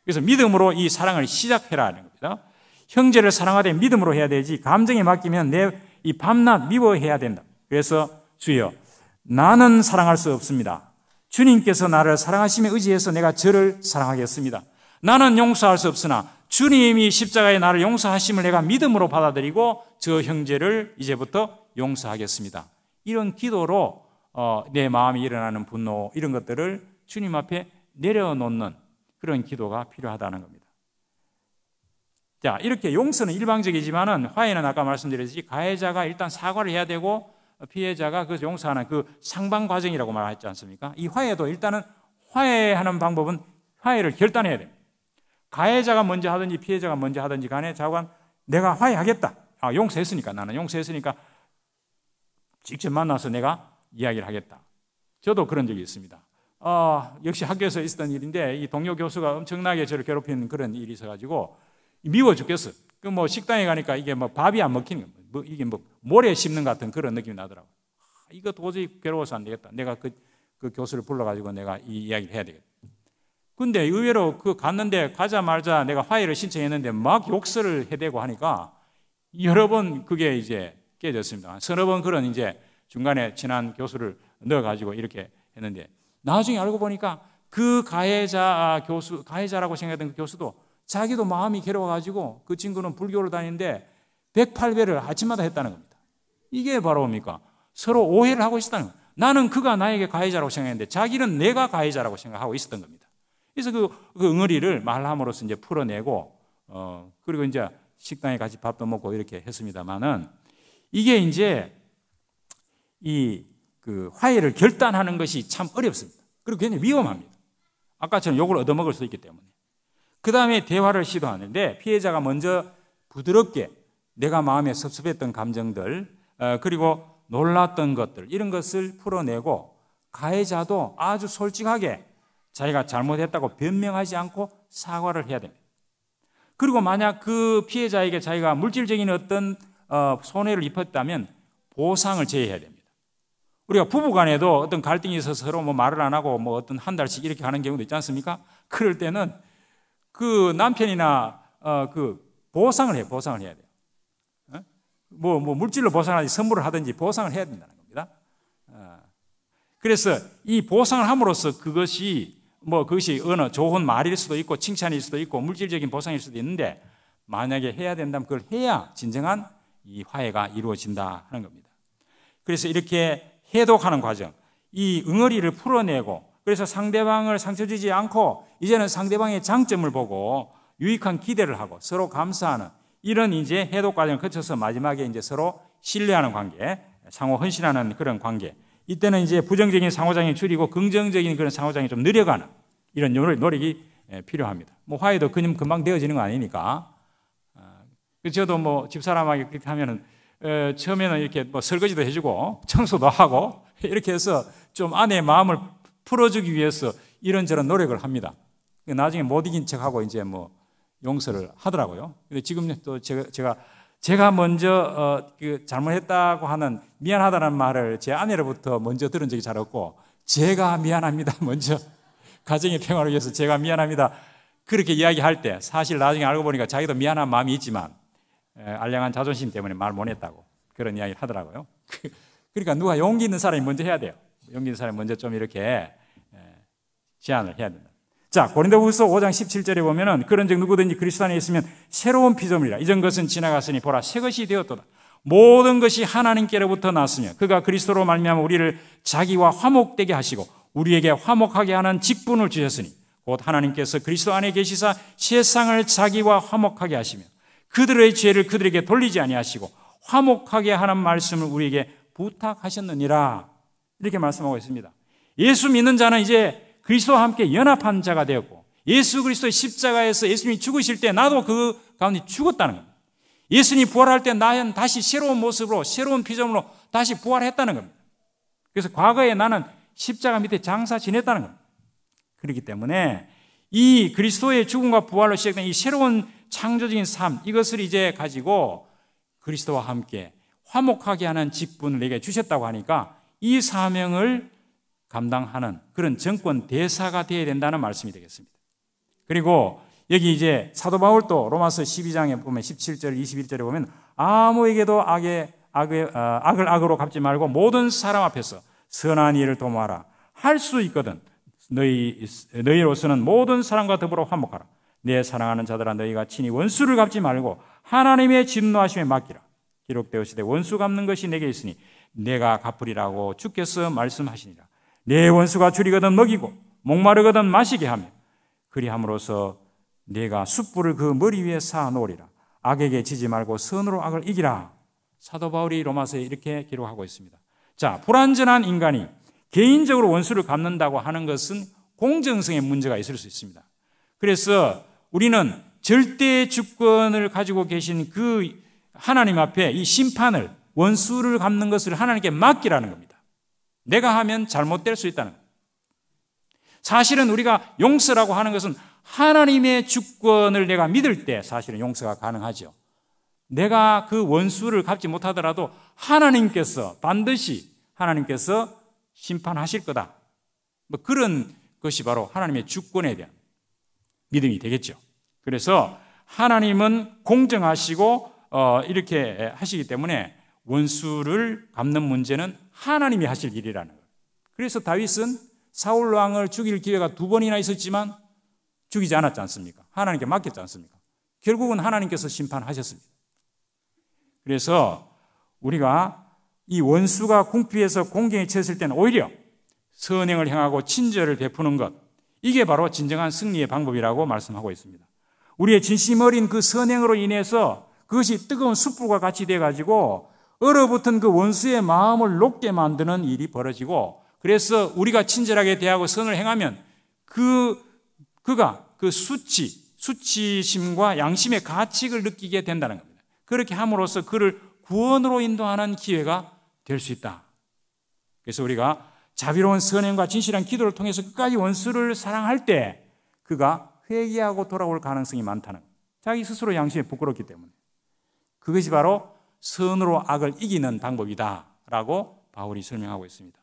그래서 믿음으로 이 사랑을 시작해라 하는 겁니다. 형제를 사랑하되 믿음으로 해야 되지 감정에 맡기면 내 이 밤낮 미워해야 된다. 그래서 주여 나는 사랑할 수 없습니다. 주님께서 나를 사랑하심에 의지해서 내가 저를 사랑하겠습니다. 나는 용서할 수 없으나 주님이 십자가에 나를 용서하심을 내가 믿음으로 받아들이고 저 형제를 이제부터 용서하겠습니다. 이런 기도로 어, 내 마음이 일어나는 분노 이런 것들을 주님 앞에 내려놓는 그런 기도가 필요하다는 겁니다. 자, 이렇게 용서는 일방적이지만은 화해는 아까 말씀드렸듯이 가해자가 일단 사과를 해야 되고 피해자가 그 용서하는 그 상방 과정이라고 말했지 않습니까? 이 화해도 일단은 화해하는 방법은 화해를 결단해야 됩니다. 가해자가 먼저 하든지 피해자가 먼저 하든지 간에 자관 내가 화해하겠다. 아, 용서했으니까 나는 용서했으니까 직접 만나서 내가 이야기를 하겠다. 저도 그런 적이 있습니다. 어, 역시 학교에서 있었던 일인데 이 동료 교수가 엄청나게 저를 괴롭히는 그런 일이 있어가지고 미워 죽겠어. 그 뭐 식당에 가니까 이게 뭐 밥이 안 먹히는 거뭐 이게 뭐 모래 씹는 같은 그런 느낌이 나더라고. 아, 이거 도저히 괴로워서 안 되겠다. 내가 그, 그 교수를 불러가지고 내가 이 이야기를 해야 되겠다. 근데 의외로 그 갔는데 가자말자 내가 화해를 신청했는데 막 욕설을 해대고 하니까 여러 번 그게 이제 깨졌습니다. 서너 번 그런 이제 중간에 친한 교수를 넣어가지고 이렇게 했는데 나중에 알고 보니까 그 가해자 아, 교수, 가해자라고 생각했던 그 교수도 자기도 마음이 괴로워가지고 그 친구는 불교를 다니는데 108배를 아침마다 했다는 겁니다. 이게 바로 뭡니까? 서로 오해를 하고 있었다는 겁니다. 나는 그가 나에게 가해자라고 생각했는데 자기는 내가 가해자라고 생각하고 있었던 겁니다. 그래서 그, 그 응어리를 말함으로써 이제 풀어내고, 어, 그리고 이제 식당에 같이 밥도 먹고 이렇게 했습니다만은 이게 이제 이그 화해를 결단하는 것이 참 어렵습니다. 그리고 굉장히 위험합니다. 아까처럼 욕을 얻어먹을 수 있기 때문에. 그 다음에 대화를 시도하는데 피해자가 먼저 부드럽게 내가 마음에 섭섭했던 감정들, 어, 그리고 놀랐던 것들, 이런 것을 풀어내고 가해자도 아주 솔직하게 자기가 잘못했다고 변명하지 않고 사과를 해야 됩니다. 그리고 만약 그 피해자에게 자기가 물질적인 어떤 어, 손해를 입혔다면 보상을 제해해야 됩니다. 우리가 부부간에도 어떤 갈등이 있어서 서로 뭐 말을 안 하고 뭐 어떤 한 달씩 이렇게 하는 경우도 있지 않습니까? 그럴 때는 그 남편이나 어, 그 보상을 해 보상을 해야 돼요. 뭐뭐 어? 뭐, 뭐 물질로 보상하든지 선물을 하든지 보상을 해야 된다는 겁니다. 어. 그래서 이 보상을 함으로써 그것이 뭐 그것이 어느 좋은 말일 수도 있고 칭찬일 수도 있고 물질적인 보상일 수도 있는데 만약에 해야 된다면 그걸 해야 진정한 이 화해가 이루어진다 하는 겁니다. 그래서 이렇게 해독하는 과정, 이 응어리를 풀어내고 그래서 상대방을 상처 주지 않고 이제는 상대방의 장점을 보고 유익한 기대를 하고 서로 감사하는 이런 이제 해독 과정을 거쳐서 마지막에 이제 서로 신뢰하는 관계, 상호 헌신하는 그런 관계. 이때는 이제 부정적인 상호작용이 줄이고 긍정적인 그런 상호작용이 좀느려가는 이런 노력이 예, 필요합니다. 뭐 화해도 그냥 금방 되어지는 거 아니니까. 어, 그 저도 뭐 집사람하고 그렇게 하면은 처음에는 이렇게 뭐 설거지도 해주고 청소도 하고 이렇게 해서 좀 아내의 마음을 풀어주기 위해서 이런저런 노력을 합니다. 나중에 못 이긴 척하고 이제 뭐 용서를 하더라고요. 근데 지금 또 제가, 제가, 제가 먼저 어, 그 잘못했다고 하는 미안하다는 말을 제 아내로부터 먼저 들은 적이 잘 없고 제가 미안합니다. 먼저 가정의 평화를 위해서 제가 미안합니다. 그렇게 이야기할 때 사실 나중에 알고 보니까 자기도 미안한 마음이 있지만 알량한 자존심 때문에 말 못했다고 그런 이야기를 하더라고요. 그러니까 누가 용기 있는 사람이 먼저 해야 돼요. 용기 있는 사람이 먼저 좀 이렇게 제안을 해야 된다. 자, 고린도후서 5장 17절에 보면은 그런즉 누구든지 그리스도 안에 있으면 새로운 피조물이라. 이전 것은 지나갔으니 보라 새 것이 되었도다. 모든 것이 하나님께로부터 났으며 그가 그리스도로 말미암아 우리를 자기와 화목되게 하시고 우리에게 화목하게 하는 직분을 주셨으니 곧 하나님께서 그리스도 안에 계시사 세상을 자기와 화목하게 하시며 그들의 죄를 그들에게 돌리지 아니하시고 화목하게 하는 말씀을 우리에게 부탁하셨느니라. 이렇게 말씀하고 있습니다. 예수 믿는 자는 이제 그리스도와 함께 연합한 자가 되었고 예수 그리스도의 십자가에서 예수님이 죽으실 때 나도 그 가운데 죽었다는 겁니다. 예수님이 부활할 때 나는 다시 새로운 모습으로 새로운 피조물로 다시 부활했다는 겁니다. 그래서 과거에 나는 십자가 밑에 장사 지냈다는 겁니다. 그렇기 때문에 이 그리스도의 죽음과 부활로 시작된 이 새로운 창조적인 삶 이것을 이제 가지고 그리스도와 함께 화목하게 하는 직분을 내게 주셨다고 하니까 이 사명을 감당하는 그런 정권 대사가 되어야 된다는 말씀이 되겠습니다. 그리고 여기 이제 사도 바울도 로마서 12장에 보면 17절, 21절에 보면 아무에게도 악의, 악의, 어, 악을 악으로 갚지 말고 모든 사람 앞에서 선한 일을 도모하라. 할 수 있거든. 너희, 너희로서는 모든 사람과 더불어 화목하라. 내 사랑하는 자들아 너희가 친히 원수를 갚지 말고 하나님의 진노하심에 맡기라. 기록되었으되 원수 갚는 것이 내게 있으니 내가 갚으리라고 주께서 말씀하시니라. 내 원수가 줄이거든 먹이고 목마르거든 마시게 하며 그리함으로써 내가 숯불을 그 머리 위에 쌓아 놓으리라. 악에게 지지 말고 선으로 악을 이기라. 사도 바울이 로마서에 이렇게 기록하고 있습니다. 자, 불완전한 인간이 개인적으로 원수를 갚는다고 하는 것은 공정성의 문제가 있을 수 있습니다. 그래서 우리는 절대 주권을 가지고 계신 그 하나님 앞에 이 심판을 원수를 갚는 것을 하나님께 맡기라는 겁니다. 내가 하면 잘못될 수 있다는 사실은 우리가 용서라고 하는 것은 하나님의 주권을 내가 믿을 때 사실은 용서가 가능하죠. 내가 그 원수를 갚지 못하더라도 하나님께서 반드시 하나님께서 심판하실 거다. 뭐 그런 것이 바로 하나님의 주권에 대한 믿음이 되겠죠. 그래서 하나님은 공정하시고 어, 이렇게 하시기 때문에 원수를 갚는 문제는 하나님이 하실 일이라는 거예요. 그래서 다윗은 사울 왕을 죽일 기회가 두 번이나 있었지만 죽이지 않았지 않습니까? 하나님께 맡겼지 않습니까? 결국은 하나님께서 심판하셨습니다. 그래서 우리가 이 원수가 궁피해서 공경에 처했을 때는 오히려 선행을 행하고 친절을 베푸는 것, 이게 바로 진정한 승리의 방법이라고 말씀하고 있습니다. 우리의 진심 어린 그 선행으로 인해서 그것이 뜨거운 숯불과 같이 돼가지고 얼어붙은 그 원수의 마음을 녹게 만드는 일이 벌어지고 그래서 우리가 친절하게 대하고 선을 행하면 그, 그가 그 수치, 수치심과 양심의 가책을 느끼게 된다는 겁니다. 그렇게 함으로써 그를 구원으로 인도하는 기회가 될 수 있다. 그래서 우리가 자비로운 선행과 진실한 기도를 통해서 끝까지 원수를 사랑할 때 그가 회개하고 돌아올 가능성이 많다는 자기 스스로 양심에 부끄럽기 때문에 그것이 바로 선으로 악을 이기는 방법이다라고 바울이 설명하고 있습니다.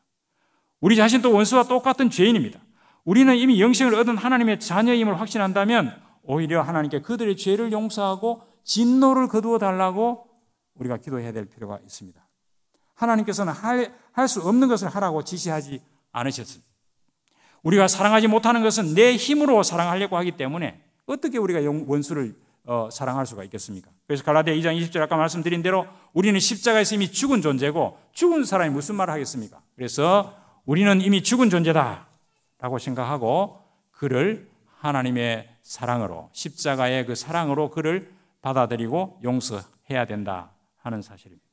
우리 자신도 원수와 똑같은 죄인입니다. 우리는 이미 영생을 얻은 하나님의 자녀임을 확신한다면 오히려 하나님께 그들의 죄를 용서하고 진노를 거두어 달라고 우리가 기도해야 될 필요가 있습니다. 하나님께서는 할수 없는 것을 하라고 지시하지 않으셨습니다. 우리가 사랑하지 못하는 것은 내 힘으로 사랑하려고 하기 때문에 어떻게 우리가 원수를 어, 사랑할 수가 있겠습니까? 그래서 갈라디 2장 20절 아까 말씀드린 대로 우리는 십자가에서 이미 죽은 존재고 죽은 사람이 무슨 말을 하겠습니까? 그래서 우리는 이미 죽은 존재다 라고 생각하고 그를 하나님의 사랑으로 십자가의 그 사랑으로 그를 받아들이고 용서해야 된다 하는 사실입니다.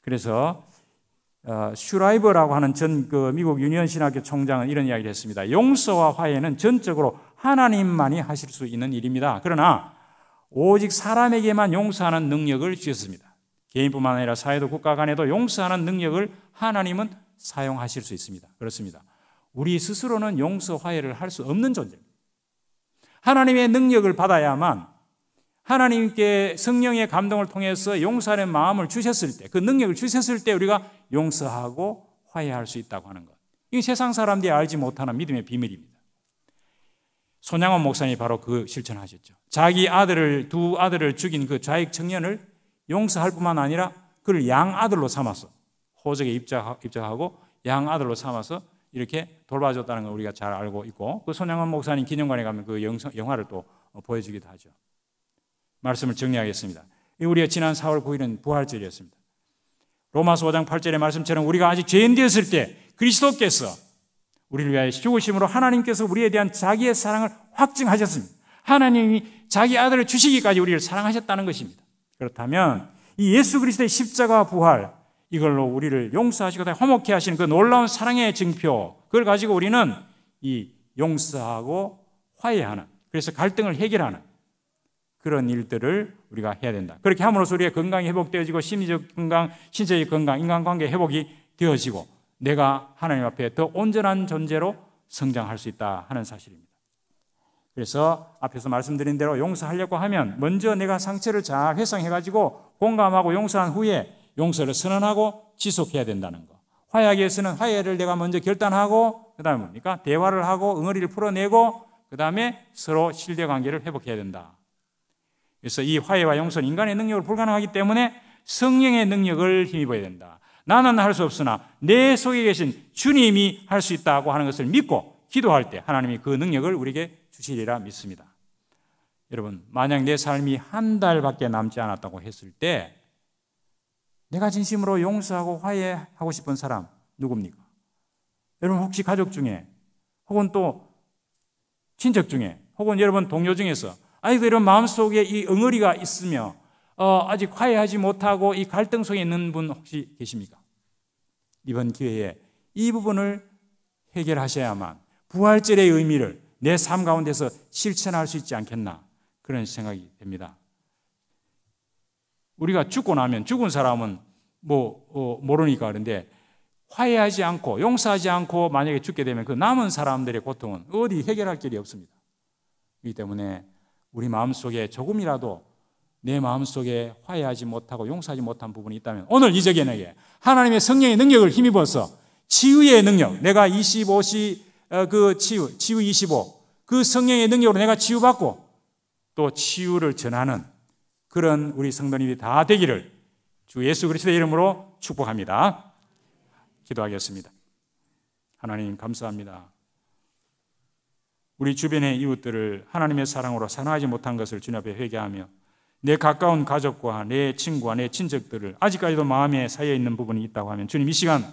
그래서 어, 슈라이버라고 하는 전그 미국 유니언 신학교 총장은 이런 이야기를 했습니다. 용서와 화해는 전적으로 하나님만이 하실 수 있는 일입니다. 그러나 오직 사람에게만 용서하는 능력을 주셨습니다. 개인뿐만 아니라 사회도 국가 간에도 용서하는 능력을 하나님은 사용하실 수 있습니다. 그렇습니다. 우리 스스로는 용서 화해를 할 수 없는 존재입니다. 하나님의 능력을 받아야만 하나님께 성령의 감동을 통해서 용서하는 마음을 주셨을 때, 그 능력을 주셨을 때 우리가 용서하고 화해할 수 있다고 하는 것. 이게 세상 사람들이 알지 못하는 믿음의 비밀입니다. 손양원 목사님이 바로 그 실천하셨죠. 자기 아들을, 두 아들을 죽인 그 좌익 청년을 용서할 뿐만 아니라 그를 양 아들로 삼아서 호적에 입장하고 양 아들로 삼아서 이렇게 돌봐줬다는 걸 우리가 잘 알고 있고 그 손양원 목사님 기념관에 가면 그 영화를 또 보여주기도 하죠. 말씀을 정리하겠습니다. 우리의 지난 4월 9일은 부활절이었습니다. 로마서 5장 8절의 말씀처럼 우리가 아직 죄인 되었을 때 그리스도께서 우리를 위하여 죽으심으로 하나님께서 우리에 대한 자기의 사랑을 확증하셨습니다. 하나님이 자기 아들을 주시기까지 우리를 사랑하셨다는 것입니다. 그렇다면 이 예수 그리스도의 십자가 부활 이걸로 우리를 용서하시고 다 화목해 하시는 그 놀라운 사랑의 증표 그걸 가지고 우리는 이 용서하고 화해하는 그래서 갈등을 해결하는 그런 일들을 우리가 해야 된다. 그렇게 함으로써 우리의 건강이 회복되어지고 심리적 건강, 신체적 건강, 인간관계 회복이 되어지고 내가 하나님 앞에 더 온전한 존재로 성장할 수 있다 하는 사실입니다. 그래서 앞에서 말씀드린 대로 용서하려고 하면 먼저 내가 상처를 잘 회상해가지고 공감하고 용서한 후에 용서를 선언하고 지속해야 된다는 거. 화해에서는 화해를 내가 먼저 결단하고 그다음에 뭡니까 대화를 하고 응어리를 풀어내고 그다음에 서로 신뢰 관계를 회복해야 된다. 그래서 이 화해와 용서는 인간의 능력을 불가능하기 때문에 성령의 능력을 힘입어야 된다. 나는 할 수 없으나 내 속에 계신 주님이 할 수 있다고 하는 것을 믿고 기도할 때 하나님이 그 능력을 우리에게 주시리라 믿습니다. 여러분, 만약 내 삶이 한 달밖에 남지 않았다고 했을 때 내가 진심으로 용서하고 화해하고 싶은 사람 누굽니까? 여러분 혹시 가족 중에 혹은 또 친척 중에 혹은 여러분 동료 중에서 아직도 이런 마음속에 이 응어리가 있으며 어, 아직 화해하지 못하고 이 갈등 속에 있는 분 혹시 계십니까? 이번 기회에 이 부분을 해결하셔야만 부활절의 의미를 내 삶 가운데서 실천할 수 있지 않겠나 그런 생각이 됩니다. 우리가 죽고 나면 죽은 사람은 뭐 어, 모르니까 그런데 화해하지 않고 용서하지 않고 만약에 죽게 되면 그 남은 사람들의 고통은 어디 해결할 길이 없습니다. 그 때문에 우리 마음속에 조금이라도 내 마음속에 화해하지 못하고 용서하지 못한 부분이 있다면 오늘 이적에게 하나님의 성령의 능력을 힘입어서 치유의 능력 내가 25시 어, 그 치유 치유 25 그 성령의 능력으로 내가 치유받고 또 치유를 전하는 그런 우리 성도님이 다 되기를 주 예수 그리스도의 이름으로 축복합니다. 기도하겠습니다. 하나님 감사합니다. 우리 주변의 이웃들을 하나님의 사랑으로 사랑하지 못한 것을 주님 앞에 회개하며 내 가까운 가족과 내 친구와 내 친척들을 아직까지도 마음에 쌓여 있는 부분이 있다고 하면 주님 이 시간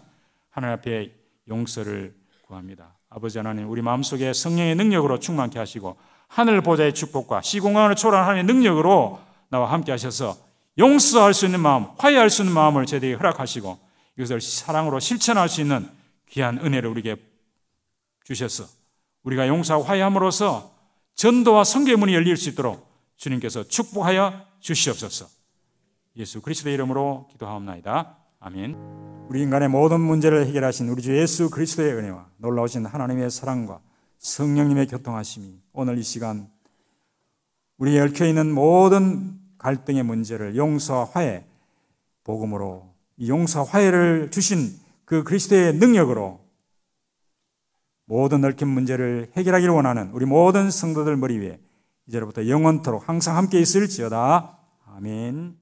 하나님 앞에 용서를 구합니다. 아버지 하나님 우리 마음속에 성령의 능력으로 충만케 하시고 하늘 보좌의 축복과 시공간을 초월한 하나님의 능력으로 나와 함께 하셔서 용서할 수 있는 마음, 화해할 수 있는 마음을 제대로 허락하시고 이것을 사랑으로 실천할 수 있는 귀한 은혜를 우리에게 주셔서 우리가 용서와 화해함으로써 전도와 성계 문이 열릴 수 있도록 주님께서 축복하여 주시옵소서. 예수 그리스도의 이름으로 기도하옵나이다. 아멘. 우리 인간의 모든 문제를 해결하신 우리 주 예수 그리스도의 은혜와 놀라우신 하나님의 사랑과 성령님의 교통하심이 오늘 이 시간 우리 얽혀 있는 모든 갈등의 문제를 용서 화해 복음으로 이 용서 화해를 주신 그 그리스도의 능력으로 모든 넓힌 문제를 해결하기를 원하는 우리 모든 성도들 머리 위에 이제로부터 영원토록 항상 함께 있을지어다. 아멘.